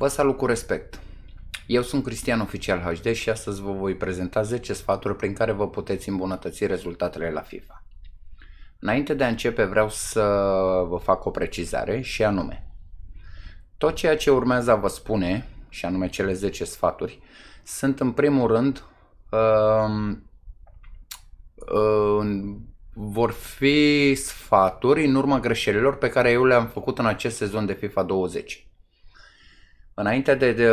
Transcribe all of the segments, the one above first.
Vă salut cu respect! Eu sunt Cristian Oficial HD și astăzi vă voi prezenta 10 sfaturi prin care vă puteți îmbunătăți rezultatele la FIFA. Înainte de a începe vreau să vă fac o precizare și anume tot ceea ce urmează a vă spune și anume cele 10 sfaturi sunt în primul rând uh, vor fi sfaturi în urma greșelilor pe care eu le-am făcut în acest sezon de FIFA 20. Înainte de, de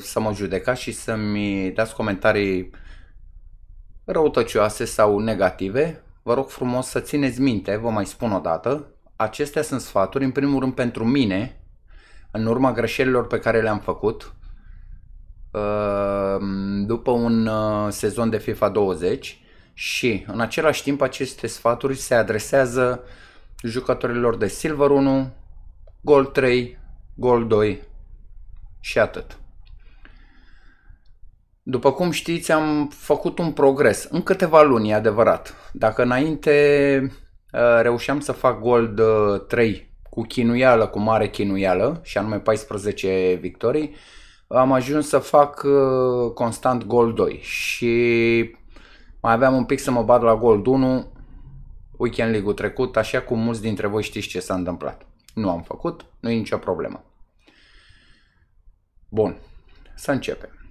să mă judecați și să-mi dați comentarii răutăcioase sau negative, vă rog frumos să țineți minte, vă mai spun o dată, acestea sunt sfaturi în primul rând pentru mine, în urma greșelilor pe care le-am făcut, uh, după un uh, sezon de FIFA 20 și în același timp aceste sfaturi se adresează jucătorilor de Silver 1, Gold 3, Gold 2, și atât. După cum știți, am făcut un progres în câteva luni, e adevărat. Dacă înainte uh, reușeam să fac Gold 3 cu chinuială, cu mare chinuială, și anume 14 victorii, am ajuns să fac uh, constant Gold 2 și mai aveam un pic să mă bat la Gold 1 weekend league trecut, așa cum mulți dintre voi știți ce s-a întâmplat. Nu am făcut, nu e nicio problemă. Bun, să începem.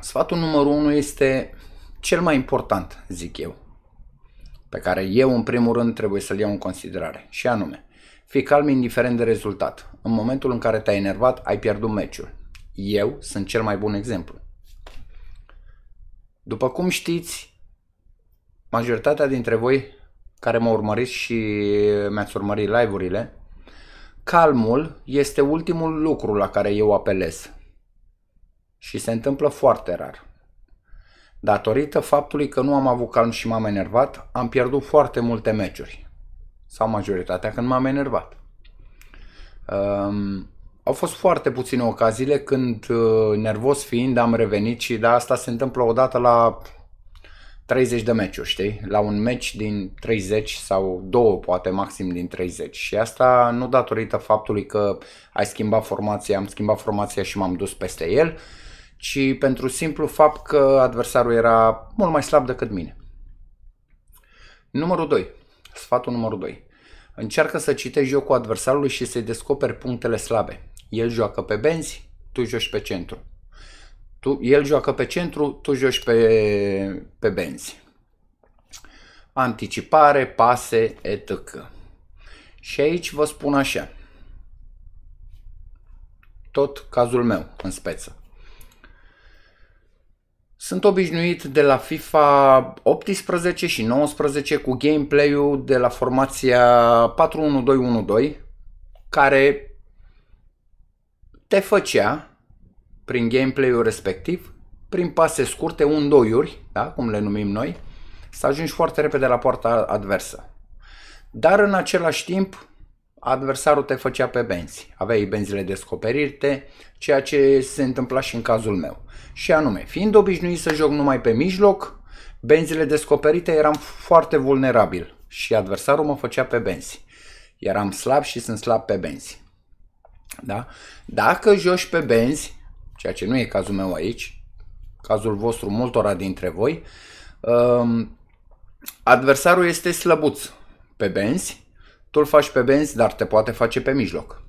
Sfatul numărul 1 este cel mai important, zic eu, pe care eu în primul rând trebuie să-l iau în considerare și anume, fii calm indiferent de rezultat. În momentul în care te-ai enervat, ai pierdut meciul. Eu sunt cel mai bun exemplu. După cum știți, majoritatea dintre voi care mă urmăriți și mi-ați urmărit live-urile, calmul este ultimul lucru la care eu apelez. Și se întâmplă foarte rar. Datorită faptului că nu am avut calm și m-am enervat, am pierdut foarte multe meciuri. Sau majoritatea când m-am enervat. Um, au fost foarte puține ocaziile când, uh, nervos fiind, am revenit și de asta se întâmplă odată la 30 de meciuri, știi? La un meci din 30 sau două, poate maxim din 30. Și asta nu datorită faptului că ai schimbat formația, am schimbat formația și m-am dus peste el, ci pentru simplu fapt că adversarul era mult mai slab decât mine. Numărul 2. Sfatul numărul 2. Încearcă să citești jocul adversarului și să-i descoperi punctele slabe. El joacă pe benzi, tu joci pe centru. Tu, el joacă pe centru, tu joci pe, pe benzi. Anticipare, pase, etc. Și aici vă spun așa. Tot cazul meu, în speță. Sunt obișnuit de la FIFA 18 și 19 cu gameplay-ul de la formația 4-1-2-1-2 care te făcea prin gameplay-ul respectiv, prin pase scurte, un doiuri, da, cum le numim noi, să ajungi foarte repede la poarta adversă. Dar în același timp, adversarul te făcea pe benzi. Aveai benzile descoperite, ceea ce se întâmpla și în cazul meu. Și anume, fiind obișnuit să joc numai pe mijloc, benzile descoperite eram foarte vulnerabil și adversarul mă făcea pe benzi. Eram slab și sunt slab pe benzi. Da? Dacă joci pe benzi, ceea ce nu e cazul meu aici, cazul vostru multora dintre voi, um, adversarul este slăbuț pe benzi, tu îl faci pe benzi, dar te poate face pe mijloc.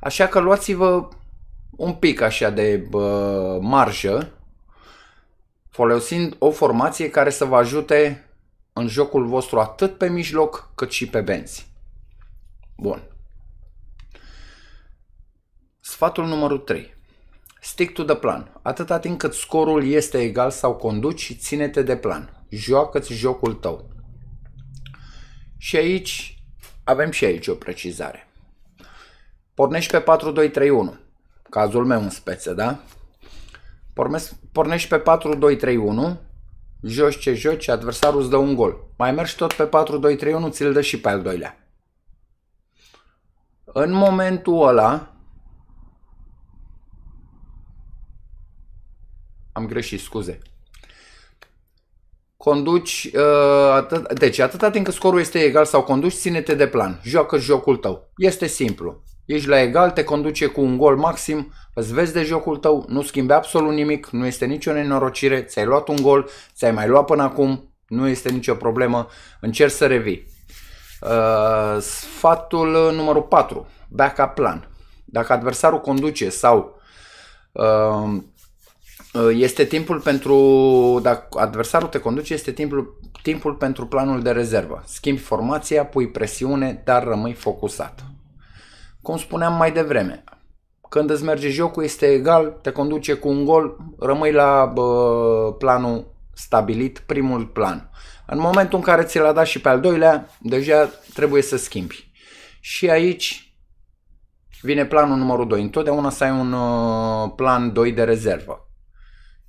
Așa că luați-vă un pic așa de bă, marjă, folosind o formație care să vă ajute în jocul vostru atât pe mijloc cât și pe benzi. Bun. Sfatul numărul 3. Stick to the plan. Atâta timp cât scorul este egal sau conduci, ține-te de plan. Joacă-ți jocul tău. Și aici avem și aici o precizare. Pornești pe 4-2-3-1. Cazul meu în speță, da? Pornești pe 4-2-3-1, joci ce joci, adversarul îți dă un gol. Mai mergi tot pe 4-2-3-1, ți-l dă și pe al doilea. În momentul ăla, am greșit, scuze. Conduci, uh, atât, deci atâta timp cât scorul este egal sau conduci, ține-te de plan, joacă jocul tău. Este simplu. Ești la egal, te conduce cu un gol maxim, îți vezi de jocul tău, nu schimbi absolut nimic, nu este nicio nenorocire, ți-ai luat un gol, ți-ai mai luat până acum, nu este nicio problemă, încerci să revii. Uh, sfatul numărul 4, backup plan. Dacă adversarul conduce sau uh, Uh, este timpul pentru, dacă adversarul te conduce, este timpul, timpul pentru planul de rezervă. Schimbi formația, pui presiune, dar rămâi focusat. Cum spuneam mai devreme, când îți merge jocul, este egal, te conduce cu un gol, rămâi la bă, planul stabilit, primul plan. În momentul în care ți l-a dat și pe al doilea, deja trebuie să schimbi. Și aici vine planul numărul 2. Întotdeauna să ai un uh, plan 2 de rezervă.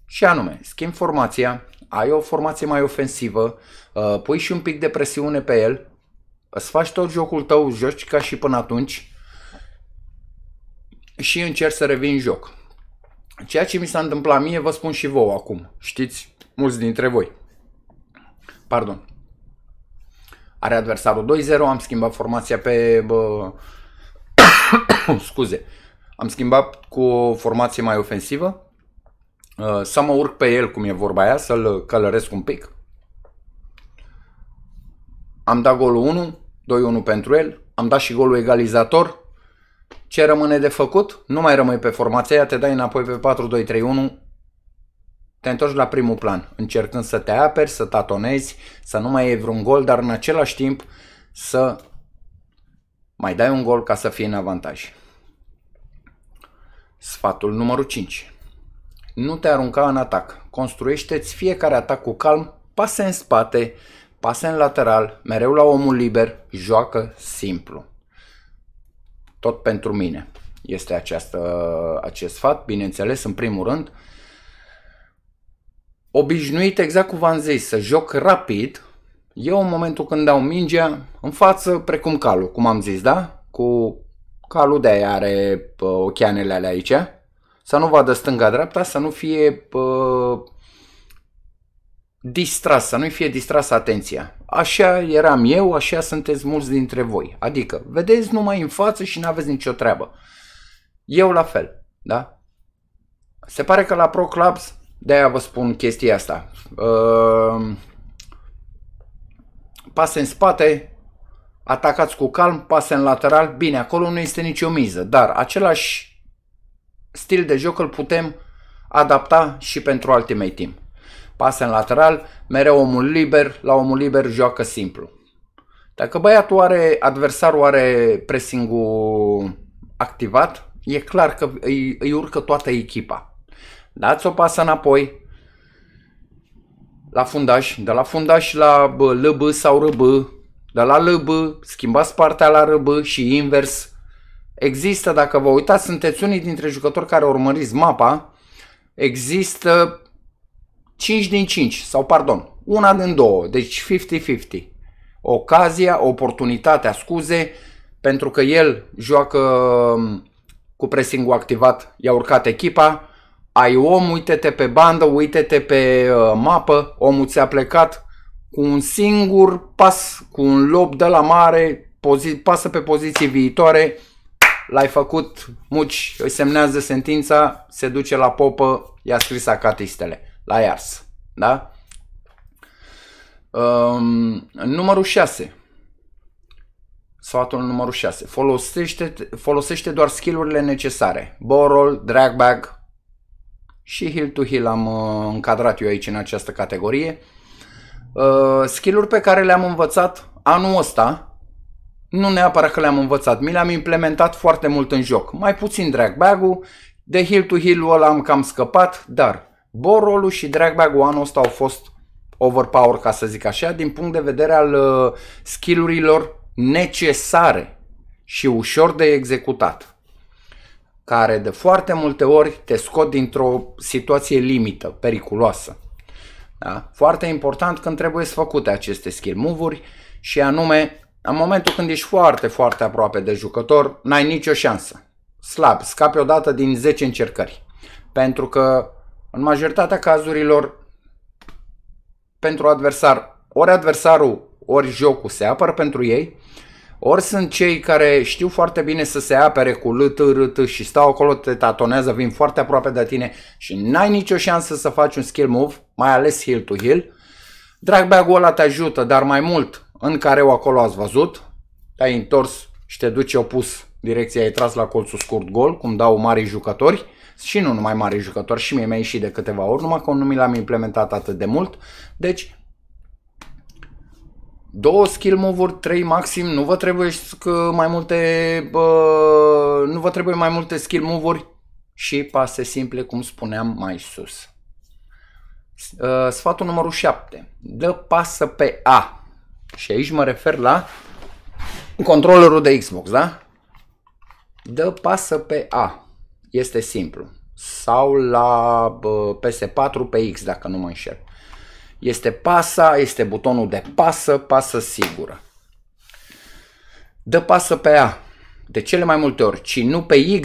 Și anume, schimbi formația, ai o formație mai ofensivă, uh, pui și un pic de presiune pe el, îți faci tot jocul tău, joci ca și până atunci și încerci să revin în joc. Ceea ce mi s-a întâmplat mie, vă spun și vouă acum. Știți, mulți dintre voi. Pardon. Are adversarul 2-0, am schimbat formația pe... Bă, scuze. Am schimbat cu o formație mai ofensivă, Uh, să mă urc pe el, cum e vorba aia, să-l călăresc un pic. Am dat golul 1, 2-1 pentru el, am dat și golul egalizator. Ce rămâne de făcut? Nu mai rămâi pe formația aia, te dai înapoi pe 4-2-3-1, te întorci la primul plan, încercând să te aperi, să tatonezi, să nu mai iei vreun gol, dar în același timp să mai dai un gol ca să fii în avantaj. Sfatul numărul 5 nu te arunca în atac. Construiește-ți fiecare atac cu calm, pase în spate, pase în lateral, mereu la omul liber, joacă simplu. Tot pentru mine este această, acest sfat, bineînțeles, în primul rând, obișnuit exact cum v-am zis, să joc rapid, eu în momentul când dau mingea în față, precum calul, cum am zis, da? Cu calul de aia are uh, ochianele alea aici, să nu vadă stânga-dreapta, să nu fie uh, distras, să nu fie distras atenția. Așa eram eu, așa sunteți mulți dintre voi. Adică, vedeți numai în față și nu aveți nicio treabă. Eu la fel, da? Se pare că la Pro Clubs, de-aia vă spun chestia asta. Uh, ă, pase în spate, atacați cu calm, pase în lateral, bine, acolo nu este nicio miză, dar același stil de joc îl putem adapta și pentru Ultimate Team. Pasă în lateral, mereu omul liber, la omul liber joacă simplu. Dacă băiatul are, adversarul are pressing-ul activat, e clar că îi, îi urcă toată echipa. Dați o pasă înapoi, la fundaș, de la fundaș la LB sau RB, de la LB schimbați partea la RB și invers Există, dacă vă uitați, sunteți unii dintre jucători care urmăriți mapa, există 5 din 5 sau pardon, una din două, deci 50-50. Ocazia, oportunitatea, scuze, pentru că el joacă um, cu pressing activat, i-a urcat echipa, ai om, uite-te pe bandă, uite-te pe uh, mapă, omul ți-a plecat cu un singur pas, cu un lob de la mare, pasă pe poziții viitoare, l-ai făcut, muci, îi semnează sentința, se duce la popă, i-a scris acatistele, la iars. Da? Um, numărul 6. Sfatul numărul 6. Folosește, folosește doar skillurile necesare. Borrow, drag bag și heel to heel am uh, încadrat eu aici în această categorie. Uh, skill-uri pe care le-am învățat anul ăsta, nu neapărat că le-am învățat, mi le-am implementat foarte mult în joc. Mai puțin drag bag-ul, de hill to hill ăla am cam scăpat, dar borolul și drag bag-ul anul ăsta au fost overpower, ca să zic așa, din punct de vedere al uh, skillurilor necesare și ușor de executat, care de foarte multe ori te scot dintr-o situație limită, periculoasă. Da? Foarte important când trebuie să făcute aceste skill move-uri și anume în momentul când ești foarte, foarte aproape de jucător, n-ai nicio șansă. Slab, scapi odată din 10 încercări. Pentru că în majoritatea cazurilor pentru adversar, ori adversarul, ori jocul se apără pentru ei, ori sunt cei care știu foarte bine să se apere cu lât, rât și stau acolo, te tatonează, vin foarte aproape de tine și n-ai nicio șansă să faci un skill move, mai ales heel to heel. Dragbag-ul ăla te ajută, dar mai mult, în care eu acolo ați văzut, te-ai întors și te duci opus direcția, ai tras la colțul scurt gol, cum dau mari jucători și nu numai mari jucători, și mie mi-a ieșit de câteva ori, numai că nu mi l-am implementat atât de mult. Deci, două skill move-uri, trei maxim, nu vă trebuie mai multe, bă, nu vă trebuie mai multe skill move-uri și pase simple, cum spuneam mai sus. Uh, sfatul numărul 7. Dă pasă pe A. Și aici mă refer la controllerul de Xbox, da? Dă pasă pe A. Este simplu. Sau la PS4 pe X, dacă nu mă înșel. Este pasa, este butonul de pasă, pasă sigură. Dă pasă pe A. De cele mai multe ori, ci nu pe Y,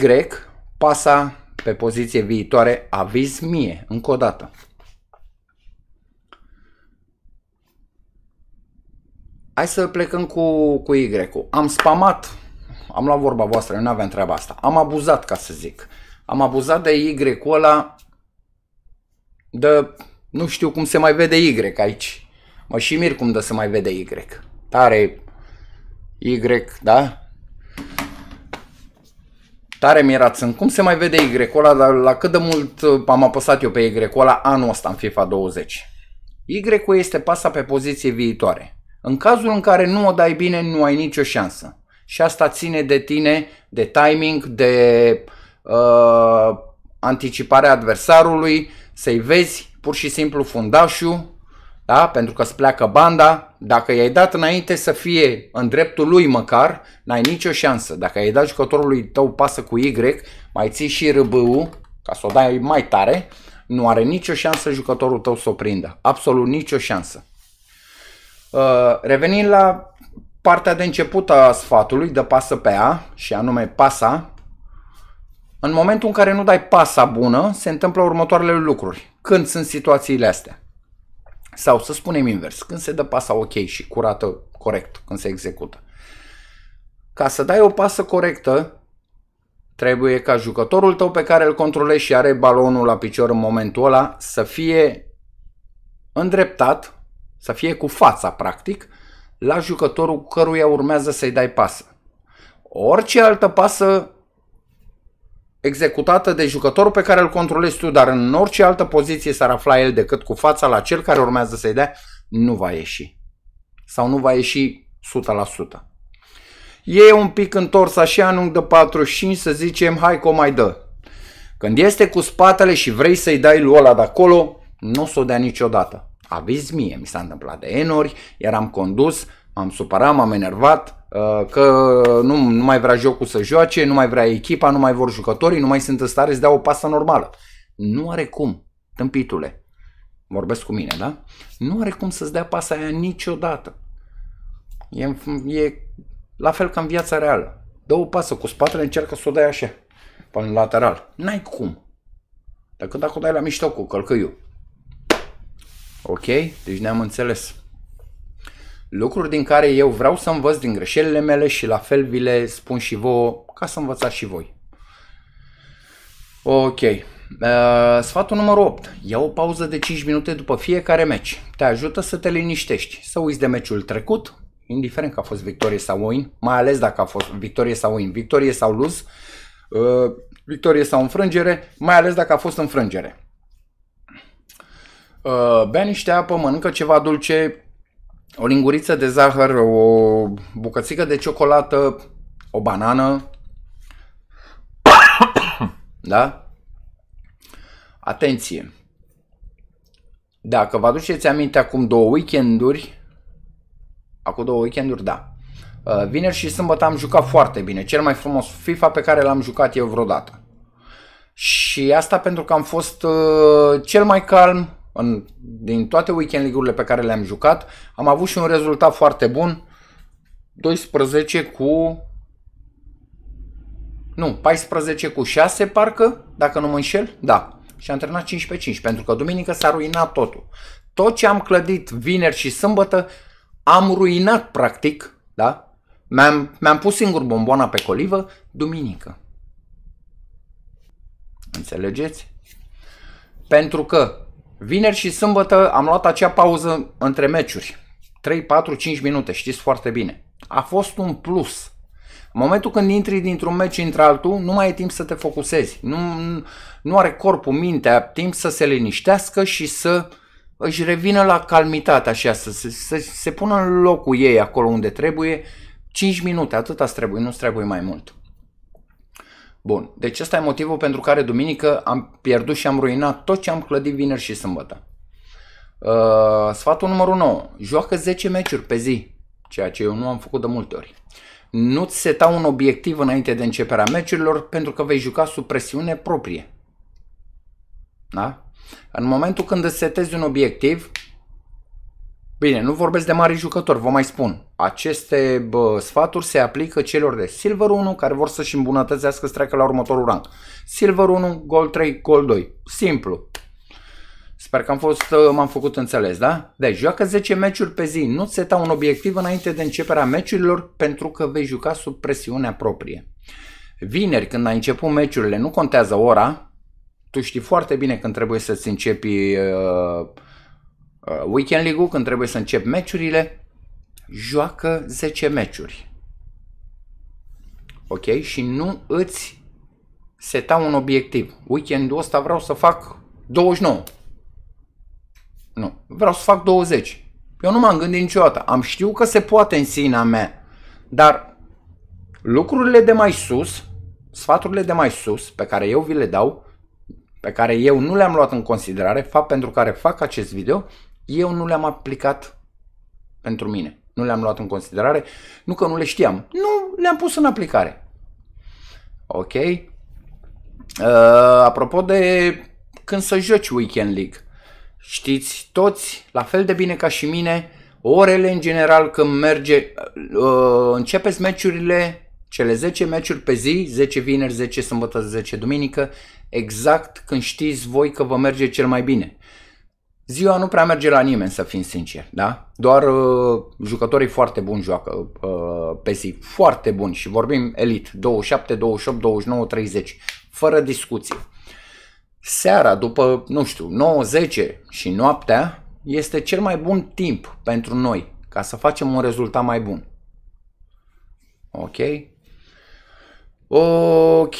pasa pe poziție viitoare aviz mie, încă o dată. Hai să plecăm cu, cu Y-ul. Am spamat, am luat vorba voastră, nu aveam treaba asta. Am abuzat, ca să zic. Am abuzat de y ăla de nu știu cum se mai vede Y aici. Mă și mir cum dă să mai vede Y. Tare Y, da? Tare mirat sunt. Cum se mai vede y ăla, dar la cât de mult uh, am apăsat eu pe y ăla anul ăsta în FIFA 20. Y-ul este pasa pe poziție viitoare. În cazul în care nu o dai bine, nu ai nicio șansă. Și asta ține de tine, de timing, de uh, anticiparea adversarului, să-i vezi pur și simplu fundașul, da? pentru că îți pleacă banda. Dacă i-ai dat înainte să fie în dreptul lui măcar, n-ai nicio șansă. Dacă i-ai dat jucătorului tău pasă cu Y, mai ții și rb ca să o dai mai tare, nu are nicio șansă jucătorul tău să o prindă. Absolut nicio șansă. Uh, revenind la partea de început a sfatului, de pasă pe A, și anume pasa, în momentul în care nu dai pasa bună, se întâmplă următoarele lucruri. Când sunt situațiile astea? Sau să spunem invers, când se dă pasa ok și curată corect, când se execută. Ca să dai o pasă corectă, trebuie ca jucătorul tău pe care îl controlezi și are balonul la picior în momentul ăla să fie îndreptat să fie cu fața, practic, la jucătorul căruia urmează să-i dai pasă. Orice altă pasă executată de jucătorul pe care îl controlezi tu, dar în orice altă poziție s-ar afla el decât cu fața la cel care urmează să-i dea, nu va ieși. Sau nu va ieși 100%. E un pic întors așa în unghi de 45 să zicem, hai că o mai dă. Când este cu spatele și vrei să-i dai lui ăla de acolo, nu o să o dea niciodată. Aviz mie, mi s-a întâmplat de enori, iar am condus, m-am supărat, m-am enervat uh, că nu, nu mai vrea jocul să joace, nu mai vrea echipa, nu mai vor jucătorii, nu mai sunt în stare să dea o pasă normală. Nu are cum, tâmpitule. Vorbesc cu mine, da? Nu are cum să-ți dea pasa aia niciodată. E, e la fel ca în viața reală. Dă o pasă cu spatele, încearcă să o dai așa, pe lateral. N-ai cum. Dacă dacă o dai la mișto cu călcâiul, Ok? Deci ne-am înțeles. Lucruri din care eu vreau să învăț din greșelile mele și la fel vi le spun și vouă ca să învățați și voi. Ok. Uh, sfatul numărul 8. Ia o pauză de 5 minute după fiecare meci. Te ajută să te liniștești, să uiți de meciul trecut, indiferent că a fost victorie sau win, mai ales dacă a fost victorie sau win, victorie sau luz, uh, victorie sau înfrângere, mai ales dacă a fost înfrângere. Uh, bea niște apă, mănâncă ceva dulce, o linguriță de zahăr, o bucățică de ciocolată, o banană. da? Atenție! Dacă vă aduceți aminte acum două weekenduri, acum două weekenduri, da. Uh, vineri și sâmbătă am jucat foarte bine, cel mai frumos FIFA pe care l-am jucat eu vreodată. Și asta pentru că am fost uh, cel mai calm, în, din toate weekend league-urile pe care le-am jucat, am avut și un rezultat foarte bun, 12 cu... Nu, 14 cu 6 parcă, dacă nu mă înșel, da. Și am terminat 15 pe 5, pentru că duminică s-a ruinat totul. Tot ce am clădit vineri și sâmbătă, am ruinat practic, da? Mi-am, mi-am pus singur bomboana pe colivă, duminică. Înțelegeți? Pentru că Vineri și sâmbătă am luat acea pauză între meciuri. 3, 4, 5 minute, știți foarte bine. A fost un plus. În momentul când intri dintr-un meci într-altul, nu mai e timp să te focusezi. Nu, nu are corpul, mintea, timp să se liniștească și să își revină la calmitate, așa, să, să, să se pună în locul ei acolo unde trebuie. 5 minute, atât trebuie, nu trebuie mai mult. Bun, deci ăsta e motivul pentru care duminică am pierdut și am ruinat tot ce am clădit vineri și sâmbătă. Uh, sfatul numărul 9. Joacă 10 meciuri pe zi, ceea ce eu nu am făcut de multe ori. Nu-ți seta un obiectiv înainte de începerea meciurilor pentru că vei juca sub presiune proprie. Da? În momentul când îți setezi un obiectiv, Bine, nu vorbesc de mari jucători, vă mai spun. Aceste bă, sfaturi se aplică celor de Silver 1 care vor să-și îmbunătățească să treacă la următorul rang. Silver 1, Gold 3, Gold 2. Simplu. Sper că am fost, uh, m-am făcut înțeles, da? Deci, joacă 10 meciuri pe zi, nu seta un obiectiv înainte de începerea meciurilor pentru că vei juca sub presiunea proprie. Vineri, când ai început meciurile, nu contează ora, tu știi foarte bine când trebuie să-ți începi uh, Uh, Weekend League-ul, când trebuie să încep meciurile, joacă 10 meciuri. Ok? Și nu îți seta un obiectiv. Weekendul ăsta vreau să fac 29. Nu. Vreau să fac 20. Eu nu m-am gândit niciodată. Am știut că se poate în sinea mea. Dar lucrurile de mai sus, sfaturile de mai sus, pe care eu vi le dau, pe care eu nu le-am luat în considerare, fapt pentru care fac acest video, eu nu le-am aplicat pentru mine. Nu le-am luat în considerare, nu că nu le știam, nu le-am pus în aplicare. Ok? Uh, apropo de când să joci Weekend League, știți toți, la fel de bine ca și mine, orele în general când merge, uh, începeți meciurile, cele 10 meciuri pe zi, 10 vineri, 10 sâmbătă, 10 duminică, exact când știți voi că vă merge cel mai bine ziua nu prea merge la nimeni, să fim sinceri, da? Doar uh, jucătorii foarte buni joacă uh, pe zi, foarte buni și vorbim elit, 27, 28, 29, 30, fără discuție. Seara, după, nu știu, 9, 10 și noaptea, este cel mai bun timp pentru noi ca să facem un rezultat mai bun. Ok? Ok,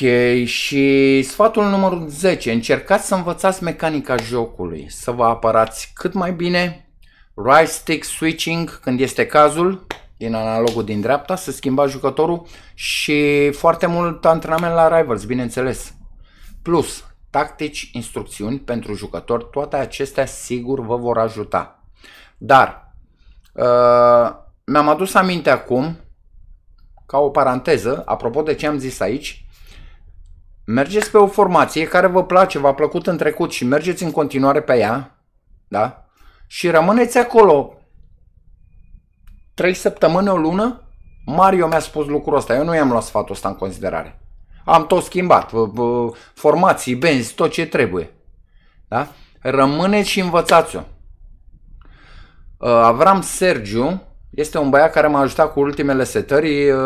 și sfatul numărul 10. Încercați să învățați mecanica jocului, să vă apărați cât mai bine. Right stick switching când este cazul, din analogul din dreapta, să schimba jucătorul și foarte mult antrenament la rivals, bineînțeles. Plus, tactici, instrucțiuni pentru jucători, toate acestea sigur vă vor ajuta. Dar, uh, mi-am adus aminte acum ca o paranteză, apropo de ce am zis aici, mergeți pe o formație care vă place, v-a plăcut în trecut și mergeți în continuare pe ea, da? Și rămâneți acolo 3 săptămâni, o lună, Mario mi-a spus lucrul ăsta, eu nu i-am luat sfatul ăsta în considerare. Am tot schimbat, formații, benzi, tot ce trebuie. Da? Rămâneți și învățați-o. Uh, Avram Sergiu este un băiat care m-a ajutat cu ultimele setări uh,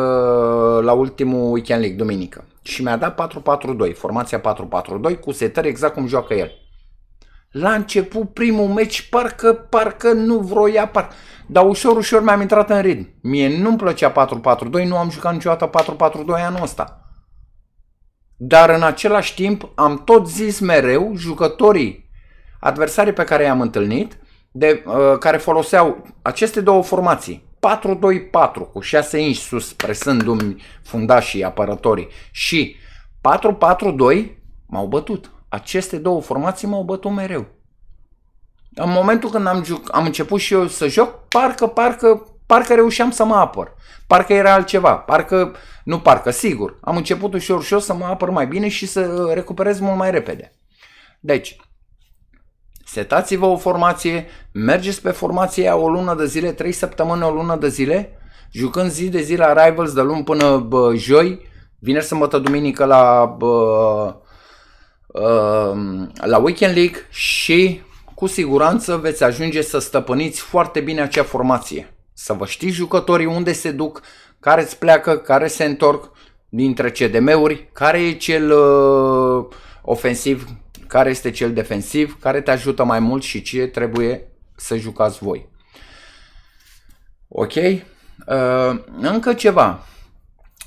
la ultimul weekend league, duminică. Și mi-a dat 4-4-2, formația 4-4-2 cu setări exact cum joacă el. La început primul meci parcă, parcă nu vroia, parcă. dar ușor, ușor mi-am intrat în ritm. Mie nu-mi plăcea 4-4-2, nu am jucat niciodată 4-4-2 anul ăsta. Dar în același timp am tot zis mereu jucătorii, adversarii pe care i-am întâlnit, de, uh, care foloseau aceste două formații. 4-2-4 cu 6 inși sus, presându-mi fundașii, apărătorii și 4-4-2 m-au bătut. Aceste două formații m-au bătut mereu. În momentul când am, juc, am început și eu să joc, parcă, parcă, parcă reușeam să mă apăr. Parcă era altceva, parcă, nu parcă, sigur. Am început ușor ușor să mă apăr mai bine și să recuperez mult mai repede. Deci, Setați-vă o formație, mergeți pe formație o lună de zile, 3 săptămâni, o lună de zile, jucând zi de zi la Rivals de luni până bă, joi, vineri, sâmbătă, duminică la, bă, bă, la Weekend League și cu siguranță veți ajunge să stăpâniți foarte bine acea formație. Să vă știți jucătorii unde se duc, care îți pleacă, care se întorc dintre CDM-uri, care e cel uh, ofensiv, care este cel defensiv, care te ajută mai mult și ce trebuie să jucați voi. Ok? Uh, încă ceva.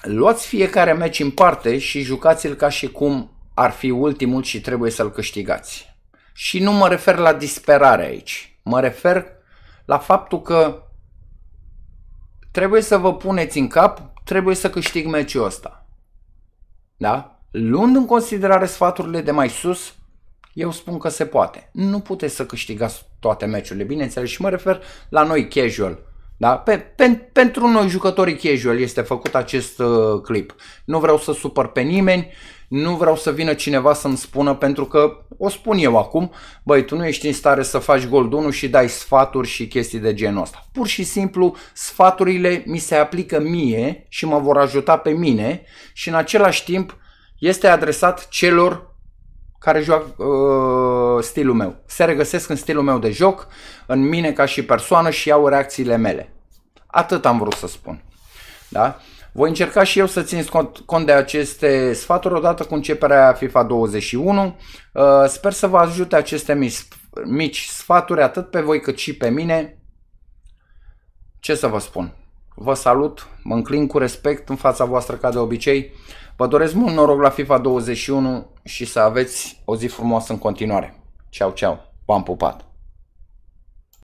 Luați fiecare meci în parte și jucați-l ca și cum ar fi ultimul și trebuie să-l câștigați. Și nu mă refer la disperare aici. Mă refer la faptul că trebuie să vă puneți în cap, trebuie să câștig meciul ăsta. Da? Luând în considerare sfaturile de mai sus, eu spun că se poate. Nu puteți să câștigați toate meciurile, bineînțeles, și mă refer la noi casual. Da? Pe, pe, pentru noi jucătorii casual este făcut acest uh, clip. Nu vreau să supăr pe nimeni, nu vreau să vină cineva să-mi spună, pentru că o spun eu acum, băi, tu nu ești în stare să faci gol 1 și dai sfaturi și chestii de genul ăsta. Pur și simplu, sfaturile mi se aplică mie și mă vor ajuta pe mine și în același timp este adresat celor care joacă uh, stilul meu. Se regăsesc în stilul meu de joc, în mine ca și persoană și au reacțiile mele. Atât am vrut să spun. Da? Voi încerca și eu să țin cont, cont de aceste sfaturi odată cu începerea FIFA 21. Uh, sper să vă ajute aceste mici, mici sfaturi atât pe voi cât și pe mine. Ce să vă spun? Vă salut, mă înclin cu respect în fața voastră ca de obicei. Vă doresc mult noroc la FIFA 21 și să aveți o zi frumoasă în continuare. Ceau, ceau! V-am pupat!